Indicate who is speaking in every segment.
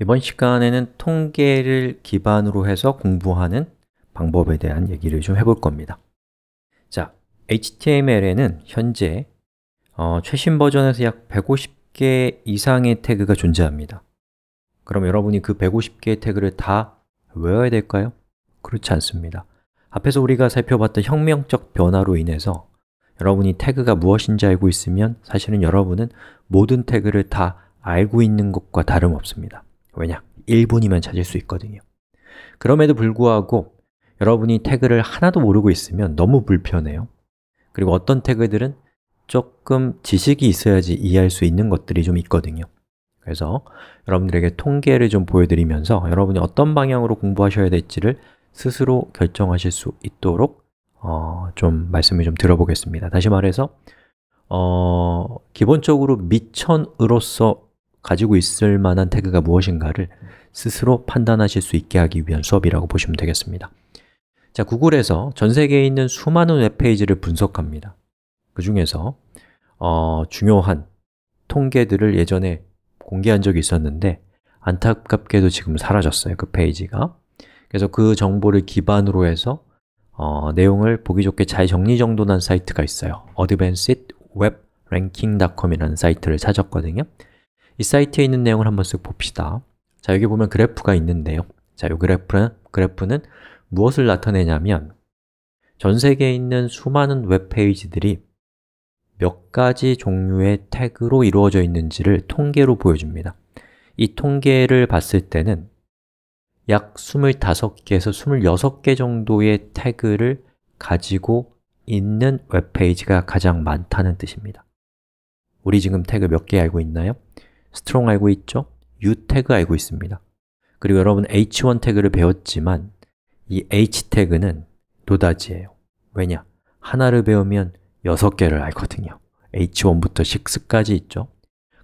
Speaker 1: 이번 시간에는 통계를 기반으로 해서 공부하는 방법에 대한 얘기를 좀 해볼 겁니다 자, HTML에는 현재 어, 최신 버전에서 약 150개 이상의 태그가 존재합니다 그럼 여러분이 그 150개의 태그를 다 외워야 될까요? 그렇지 않습니다 앞에서 우리가 살펴봤던 혁명적 변화로 인해서 여러분이 태그가 무엇인지 알고 있으면 사실은 여러분은 모든 태그를 다 알고 있는 것과 다름없습니다 왜냐? 1분이면 찾을 수 있거든요 그럼에도 불구하고 여러분이 태그를 하나도 모르고 있으면 너무 불편해요 그리고 어떤 태그들은 조금 지식이 있어야지 이해할 수 있는 것들이 좀 있거든요 그래서 여러분들에게 통계를 좀 보여드리면서 여러분이 어떤 방향으로 공부하셔야 될지를 스스로 결정하실 수 있도록 어, 좀 말씀을 좀 들어보겠습니다 다시 말해서 어, 기본적으로 미천으로서 가지고 있을 만한 태그가 무엇인가를 스스로 판단하실 수 있게 하기 위한 수업이라고 보시면 되겠습니다 자, 구글에서 전 세계에 있는 수많은 웹페이지를 분석합니다 그 중에서 어, 중요한 통계들을 예전에 공개한 적이 있었는데 안타깝게도 지금 사라졌어요, 그 페이지가 그래서 그 정보를 기반으로 해서 어, 내용을 보기 좋게 잘 정리정돈한 사이트가 있어요 어드밴스 웹 랭킹닷컴이라는 사이트를 찾았거든요 이 사이트에 있는 내용을 한번 쓱 봅시다. 자, 여기 보면 그래프가 있는데요. 자, 이 그래프는, 그래프는 무엇을 나타내냐면 전 세계에 있는 수많은 웹페이지들이 몇 가지 종류의 태그로 이루어져 있는지를 통계로 보여줍니다. 이 통계를 봤을 때는 약 25개에서 26개 정도의 태그를 가지고 있는 웹페이지가 가장 많다는 뜻입니다. 우리 지금 태그 몇 개 알고 있나요? strong 알고 있죠? u 태그 알고 있습니다 그리고 여러분 h1 태그를 배웠지만 이 h 태그는 노다지예요 왜냐? 하나를 배우면 여섯 개를 알거든요 h1부터 6까지 있죠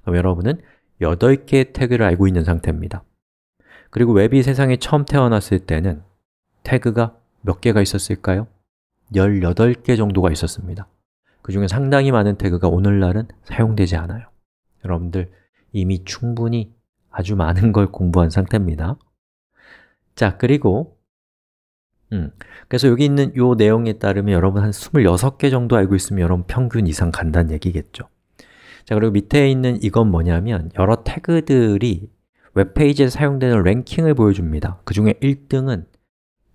Speaker 1: 그럼 여러분은 8개의 태그를 알고 있는 상태입니다 그리고 웹이 세상에 처음 태어났을 때는 태그가 몇 개가 있었을까요? 18개 정도가 있었습니다 그 중에 상당히 많은 태그가 오늘날은 사용되지 않아요 여러분들 이미 충분히 아주 많은 걸 공부한 상태입니다 자, 그리고 음, 그래서 여기 있는 이 내용에 따르면 여러분 한 26개 정도 알고 있으면 여러분 평균 이상 간다는 얘기겠죠 자, 그리고 밑에 있는 이건 뭐냐면 여러 태그들이 웹페이지에 사용되는 랭킹을 보여줍니다 그 중에 1등은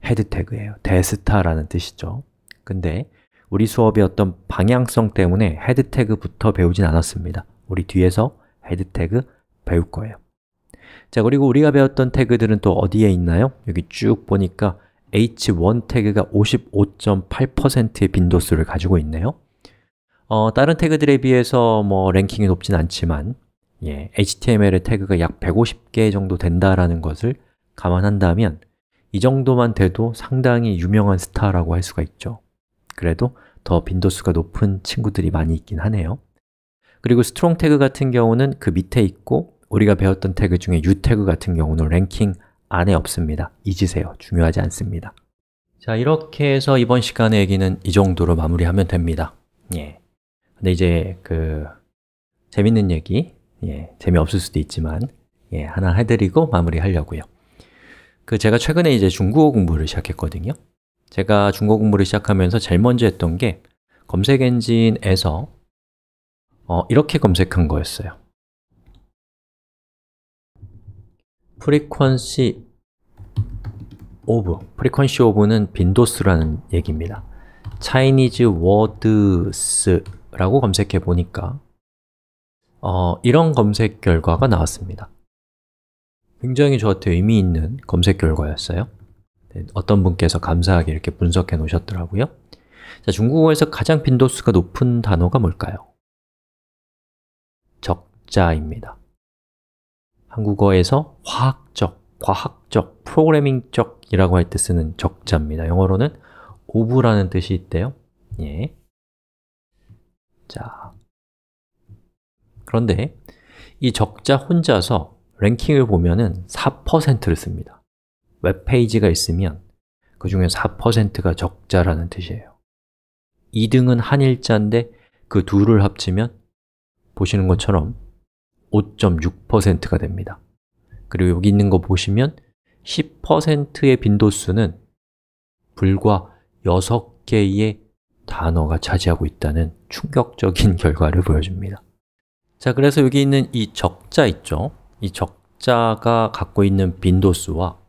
Speaker 1: 헤드 태그예요 데스타라는 뜻이죠 근데 우리 수업이 어떤 방향성 때문에 헤드 태그부터 배우진 않았습니다 우리 뒤에서 헤드 태그 배울 거예요 자, 그리고 우리가 배웠던 태그들은 또 어디에 있나요? 여기 쭉 보니까 h1 태그가 55.8%의 빈도수를 가지고 있네요 어, 다른 태그들에 비해서 뭐 랭킹이 높진 않지만 예, HTML의 태그가 약 150개 정도 된다라는 것을 감안한다면 이 정도만 돼도 상당히 유명한 스타라고 할 수가 있죠 그래도 더 빈도수가 높은 친구들이 많이 있긴 하네요 그리고 strong 태그 같은 경우는 그 밑에 있고 우리가 배웠던 태그 중에 u 태그 같은 경우는 랭킹 안에 없습니다. 잊으세요. 중요하지 않습니다. 자, 이렇게 해서 이번 시간의 얘기는 이 정도로 마무리하면 됩니다. 예. 근데 이제 그 재밌는 얘기, 예, 재미없을 수도 있지만 예, 하나 해드리고 마무리하려고요. 그 제가 최근에 이제 중국어 공부를 시작했거든요. 제가 중국어 공부를 시작하면서 제일 먼저 했던 게 검색 엔진에서 어, 이렇게 검색한 거였어요. frequency of, f r e q u n c y o 는 빈도수라는 얘기입니다. Chinese words라고 검색해 보니까 어, 이런 검색 결과가 나왔습니다. 굉장히 저한테 의미 있는 검색 결과였어요. 네, 어떤 분께서 감사하게 이렇게 분석해 놓으셨더라고요. 자, 중국어에서 가장 빈도수가 높은 단어가 뭘까요? 자입니다. 한국어에서 화학적, 과학적, 프로그래밍적이라고 할 때 쓰는 적자입니다. 영어로는 of라는 뜻이 있대요. 예. 자. 그런데 이 적자 혼자서 랭킹을 보면은 4%를 씁니다. 웹페이지가 있으면 그 중에 4%가 적자라는 뜻이에요. 2등은 한일자인데 그 둘을 합치면 보시는 것처럼 5.6%가 됩니다. 그리고 여기 있는 거 보시면 10%의 빈도수는 불과 6개의 단어가 차지하고 있다는 충격적인 결과를 보여줍니다. 자, 그래서 여기 있는 이 적자 있죠? 이 적자가 갖고 있는 빈도수와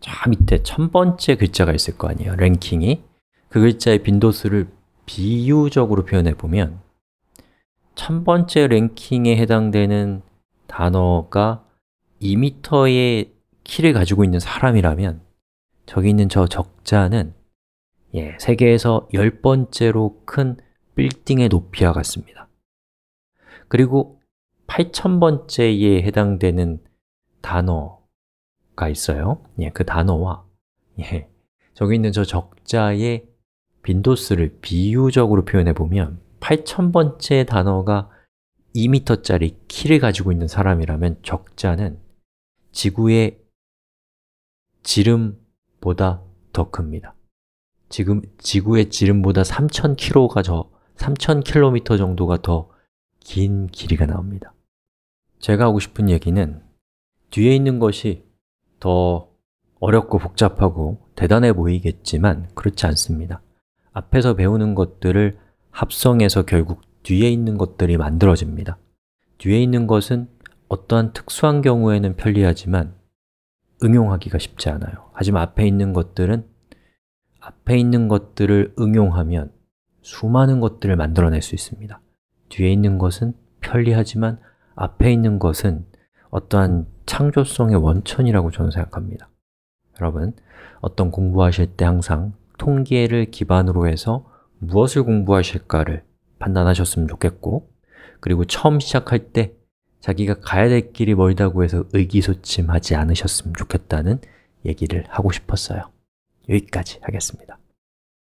Speaker 1: 자 밑에 천 번째 글자가 있을 거 아니에요, 랭킹이 그 글자의 빈도수를 비유적으로 표현해 보면 1번째 랭킹에 해당되는 단어가 2m의 키를 가지고 있는 사람이라면 저기 있는 저 적자는 예, 세계에서 열번째로큰 빌딩의 높이와 같습니다 그리고 8000번째에 해당되는 단어가 있어요 예, 그 단어와 예, 저기 있는 저 적자의 빈도수를 비유적으로 표현해 보면 8000번째 단어가 2m짜리 키를 가지고 있는 사람이라면 적자는 지구의 지름보다 더 큽니다. 지금 지구의 지름보다 3000km가 저 3000km 정도가 더 긴 길이가 나옵니다. 제가 하고 싶은 얘기는 뒤에 있는 것이 더 어렵고 복잡하고 대단해 보이겠지만 그렇지 않습니다. 앞에서 배우는 것들을 합성해서 결국 뒤에 있는 것들이 만들어집니다. 뒤에 있는 것은 어떠한 특수한 경우에는 편리하지만 응용하기가 쉽지 않아요. 하지만 앞에 있는 것들은 앞에 있는 것들을 응용하면 수많은 것들을 만들어낼 수 있습니다. 뒤에 있는 것은 편리하지만 앞에 있는 것은 어떠한 창조성의 원천이라고 저는 생각합니다. 여러분, 어떤 공부하실 때 항상 통계를 기반으로 해서 무엇을 공부하실까를 판단하셨으면 좋겠고 그리고 처음 시작할 때 자기가 가야 될 길이 멀다고 해서 의기소침하지 않으셨으면 좋겠다는 얘기를 하고 싶었어요 여기까지 하겠습니다